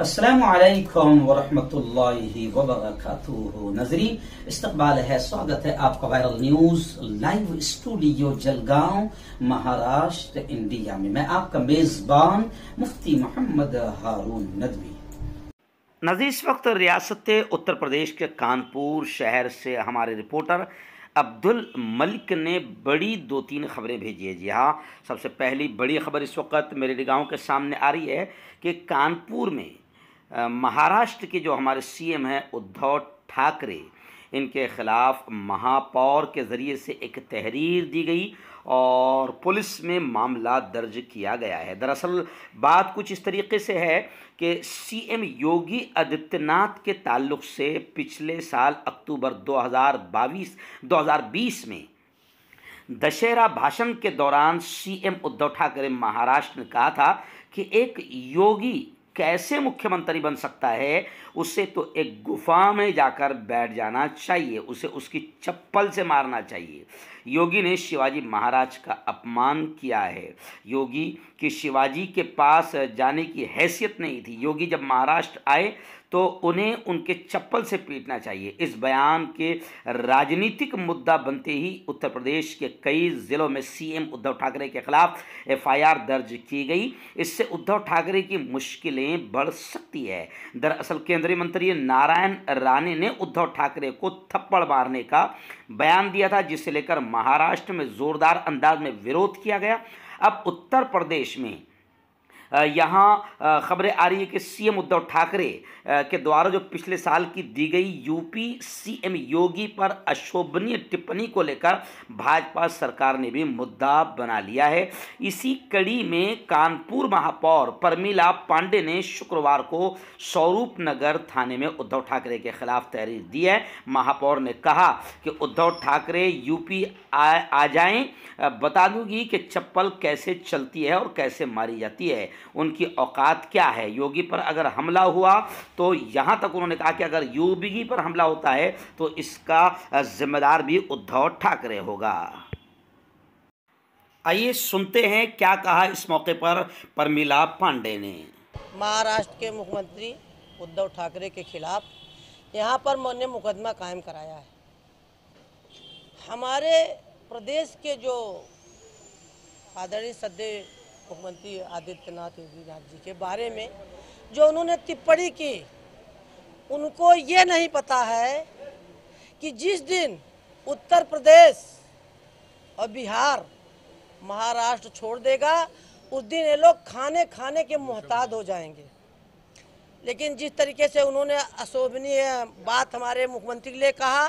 असलकम वरहि वबरकू नजरी इस्तबाल है स्वागत है आपका Viral News Live Studio Jalgaon Maharashtra India में मैं आपका मेजबान मुफ्ती मोहम्मद हारून नदवी नजीर इस वक्त रियासत उत्तर प्रदेश के कानपुर शहर से हमारे रिपोर्टर अब्दुल मलिक ने बड़ी दो तीन खबरें भेजी है जी हाँ सबसे पहली बड़ी खबर इस वक्त मेरे निगाहों के सामने आ रही है कि कानपुर में महाराष्ट्र के जो हमारे सीएम हैं उद्धव ठाकरे इनके ख़िलाफ़ महापौर के ज़रिए से एक तहरीर दी गई और पुलिस में मामला दर्ज किया गया है दरअसल बात कुछ इस तरीके से है कि सीएम योगी आदित्यनाथ के ताल्लुक से पिछले साल अक्टूबर 2022 2020 में दशहरा भाषण के दौरान सीएम उद्धव ठाकरे महाराष्ट्र ने कहा था कि एक योगी कैसे मुख्यमंत्री बन सकता है उसे तो एक गुफा में जाकर बैठ जाना चाहिए उसे उसकी चप्पल से मारना चाहिए योगी ने शिवाजी महाराज का अपमान किया है योगी कि शिवाजी के पास जाने की हैसियत नहीं थी योगी जब महाराष्ट्र आए तो उन्हें उनके चप्पल से पीटना चाहिए इस बयान के राजनीतिक मुद्दा बनते ही उत्तर प्रदेश के कई ज़िलों में सीएम उद्धव ठाकरे के खिलाफ एफआईआर दर्ज की गई इससे उद्धव ठाकरे की मुश्किलें बढ़ सकती है दरअसल केंद्रीय मंत्री नारायण राणे ने उद्धव ठाकरे को थप्पड़ मारने का बयान दिया था जिसे लेकर महाराष्ट्र में जोरदार अंदाज में विरोध किया गया अब उत्तर प्रदेश में यहाँ खबरें आ रही है कि सीएम उद्धव ठाकरे के द्वारा जो पिछले साल की दी गई यूपी सीएम योगी पर अशोभनीय टिप्पणी को लेकर भाजपा सरकार ने भी मुद्दा बना लिया है इसी कड़ी में कानपुर महापौर परमिला पांडे ने शुक्रवार को स्वरूप नगर थाने में उद्धव ठाकरे के खिलाफ तहरीर दी है महापौर ने कहा कि उद्धव ठाकरे यूपी आ, आ जाएं बता दूंगी कि चप्पल कैसे चलती है और कैसे मारी जाती है उनकी औकात क्या है योगी पर अगर हमला हुआ तो यहाँ तक उन्होंने कहा कि अगर योगी पर हमला होता है तो इसका जिम्मेदार भी उद्धव ठाकरे होगा आइए सुनते हैं क्या कहा इस मौके पर परमिला पांडे ने महाराष्ट्र के मुख्यमंत्री उद्धव ठाकरे के खिलाफ यहाँ पर मैंने मुकदमा कायम कराया है हमारे प्रदेश के जो आदरणीय सदे मुख्यमंत्री आदित्यनाथ योगीनाथ जी के बारे में जो उन्होंने टिप्पणी की उनको ये नहीं पता है कि जिस दिन उत्तर प्रदेश और बिहार महाराष्ट्र छोड़ देगा उस दिन ये लोग खाने खाने के मोहताज हो जाएंगे लेकिन जिस तरीके से उन्होंने अशोभनीय बात हमारे मुख्यमंत्री के लिए कहा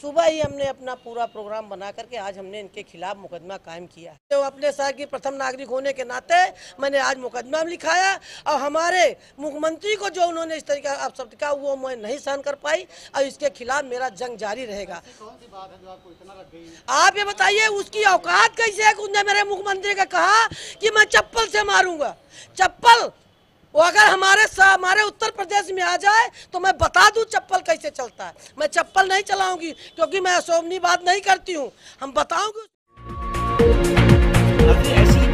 सुबह ही हमने अपना पूरा प्रोग्राम बना करके आज हमने इनके खिलाफ मुकदमा कायम किया तो अपने शहर की प्रथम नागरिक होने के नाते मैंने आज मुकदमा लिखाया और हमारे मुख्यमंत्री को जो उन्होंने इस तरीके का शब्द कहा वो मैं नहीं सहन कर पाई और इसके खिलाफ मेरा जंग जारी रहेगा आप ये बताइए उसकी औकात कैसे है उसने मेरे मुख्यमंत्री का कहा कि मैं चप्पल से मारूंगा चप्पल वो अगर हमारे हमारे उत्तर प्रदेश में आ जाए तो मैं बता दूं चप्पल कैसे चलता है मैं चप्पल नहीं चलाऊंगी क्योंकि मैं अशोभनी बात नहीं करती हूँ हम बताऊंगी ऐसी